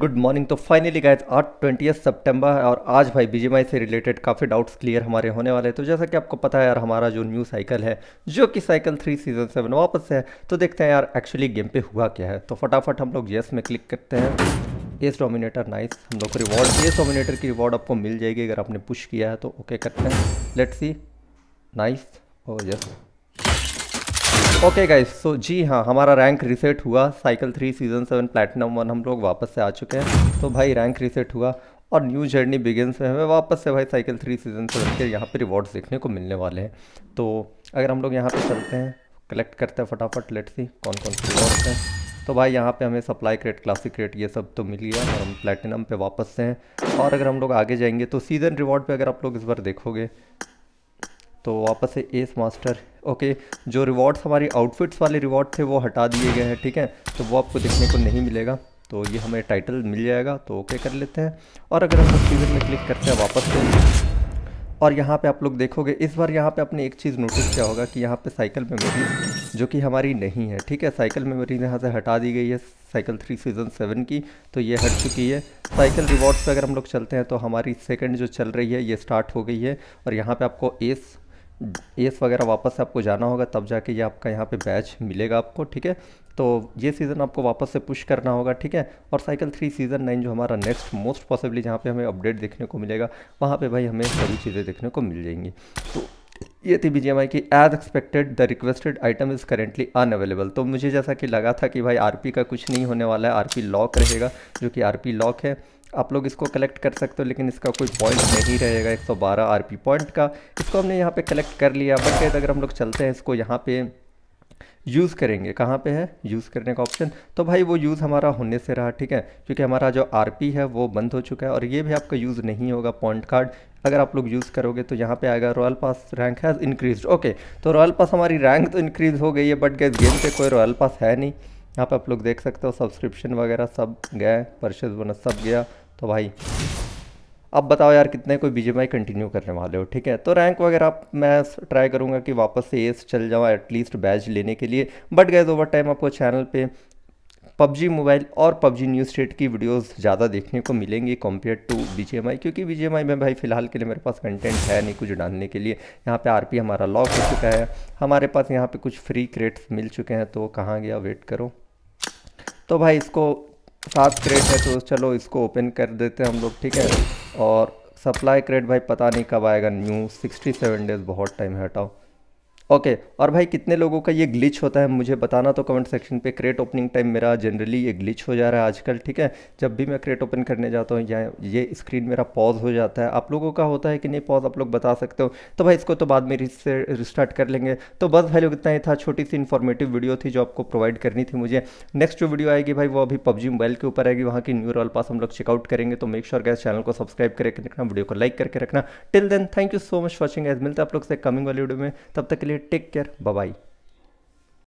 good morning तो finally guys आज twenty सितंबर है और आज भाई बीजेमआई से रिलेटेड काफ़ी डाउट्स क्लियर हमारे होने वाले हैं तो जैसा कि आपको पता है यार हमारा जो न्यू साइकिल है जो कि साइकिल थ्री सीजन सेवन वापस है तो देखते हैं यार एक्चुअली गेम पे हुआ क्या है तो फटाफट हम लोग येस में क्लिक करते हैं एस डोमिनेटर नाइस हम लोग को रिवॉर्ड एस डोमिनेटर की रिवॉर्ड आपको मिल जाएगी अगर आपने पुश किया है तो ओके करते हैं लेट्स सी नाइस और यस ओके गाइस सो जी हाँ हमारा रैंक रिसेट हुआ cycle three season seven platinum one हम लोग वापस से आ चुके हैं तो भाई रैंक रिसेट हुआ और न्यू जर्नी बिगिनस में हमें वापस से भाई साइकिल थ्री सीजन सेवन के यहाँ पे रिवॉर्ड्स देखने को मिलने वाले हैं तो अगर हम लोग यहाँ पे चलते हैं कलेक्ट करते हैं फटाफट लेट सी कौन कौन से रिवॉर्ड्स हैं तो भाई यहाँ पे हमें सप्लाई क्रेट क्लासिक क्रेट ये सब तो मिल गया और हम प्लेटिनम पे वापस से हैं और अगर हम लोग आगे जाएंगे तो सीज़न रिवॉर्ड पे अगर आप लोग इस बार देखोगे तो वापस से एस मास्टर ओके जो रिवॉर्ड्स हमारी आउटफिट्स वाले रिवॉर्ड थे वो हटा दिए गए हैं ठीक है तो वो आपको देखने को नहीं मिलेगा तो ये हमें टाइटल मिल जाएगा तो ओके कर लेते हैं और अगर हम उस में क्लिक करते हैं वापस से और यहाँ पे आप लोग देखोगे इस बार यहाँ पे आपने एक चीज़ नोटिस किया होगा कि यहाँ पे साइकिल मेमोरी जो कि हमारी नहीं है ठीक है साइकिल मेमोरी यहाँ से हटा दी गई है साइकिल थ्री सीज़न सेवन की तो ये हट चुकी है साइकिल रिवॉर्ड्स पे अगर हम लोग चलते हैं तो हमारी सेकंड जो चल रही है ये स्टार्ट हो गई है और यहाँ पे आपको एस एस वगैरह वापस से आपको जाना होगा तब जाके ये आपका यहाँ पे बैच मिलेगा आपको ठीक है तो ये सीज़न आपको वापस से पुश करना होगा ठीक है और साइकिल थ्री सीज़न नाइन जो हमारा नेक्स्ट मोस्ट पॉसिबली जहाँ पे हमें अपडेट देखने को मिलेगा वहाँ पे भाई हमें सभी चीज़ें देखने को मिल जाएंगी तो ये थी बीजी की as expected the requested item is currently unavailable तो मुझे जैसा कि लगा था कि भाई आर का कुछ नहीं होने वाला है आर लॉक रहेगा जो कि आर लॉक है आप लोग इसको कलेक्ट कर सकते हो लेकिन इसका कोई पॉइंट नहीं रहेगा 112 आरपी पॉइंट का इसको हमने यहाँ पे कलेक्ट कर लिया बट अगर हम लोग चलते हैं इसको यहाँ पे यूज़ करेंगे कहाँ पे है यूज़ करने का ऑप्शन तो भाई वो यूज़ हमारा होने से रहा ठीक है क्योंकि हमारा जो आर है वो बंद हो चुका है और ये भी आपका यूज़ नहीं होगा पॉइंट कार्ड अगर आप लोग यूज़ करोगे तो यहाँ पे आएगा royal pass rank has increase okay तो रॉयल पास हमारी रैंक तो इंक्रीज़ हो गई है बट गैस गेम पे कोई रॉयल पास है नहीं यहाँ पे आप लोग देख सकते हो सब्सक्रिप्शन वगैरह सब गए परचेज बोनस सब गया तो भाई अब बताओ यार कितने कोई बी कंटिन्यू करने वाले हो ठीक है तो रैंक वगैरह मैं ट्राई करूँगा कि वापस से एस चल जाऊँ एटलीस्ट बैच लेने के लिए बट गैज ओवर टाइम आपको चैनल पर पबजी मोबाइल और पबजी न्यूज़ स्टेट की वीडियोस ज़्यादा देखने को मिलेंगी कम्पेयर टू बी क्योंकि बी में भाई फ़िलहाल के लिए मेरे पास कंटेंट है नहीं कुछ डालने के लिए यहाँ पे आरपी हमारा लॉक हो चुका है हमारे पास यहाँ पे कुछ फ्री क्रेट्स मिल चुके हैं तो कहाँ गया वेट करो तो भाई इसको सात क्रेट है तो चलो इसको ओपन कर देते हैं हम लोग ठीक है और सप्लाई क्रेड भाई पता नहीं कब आएगा न्यू सिक्सटी सेवन डेज़ बहुत टाइम हटाओ ओके okay, और भाई कितने लोगों का ये ग्लिच होता है मुझे बताना तो कमेंट सेक्शन पे क्रेट ओपनिंग टाइम मेरा जनरली ये ग्लिच हो जा रहा है आजकल ठीक है जब भी मैं क्रेट ओपन करने जाता हूँ या ये स्क्रीन मेरा पॉज हो जाता है आप लोगों का होता है कि नहीं पॉज आप लोग बता सकते हो तो भाई इसको तो बाद में से रिस्टार्ट कर लेंगे तो बस भाई लोग इतना ही था छोटी सी इन्फॉर्मेटिव वीडियो थी जो आपको प्रोवाइड करनी थी मुझे नेक्स्ट जो वीडियो आएगी भाई वो अभी पबजी मोबाइल के ऊपर आएगी वहाँ की न्यू रोल पास हम लोग चेकआउट करेंगे तो मेक श्योर गैस चैनल को सब्सक्राइब करके रखना वीडियो को लाइक करके रखना till then thank you so much watching एज मिलते आप लोग से कमिंग वाली वीडियो में तब तक के लिए लिए टेक केयर बाय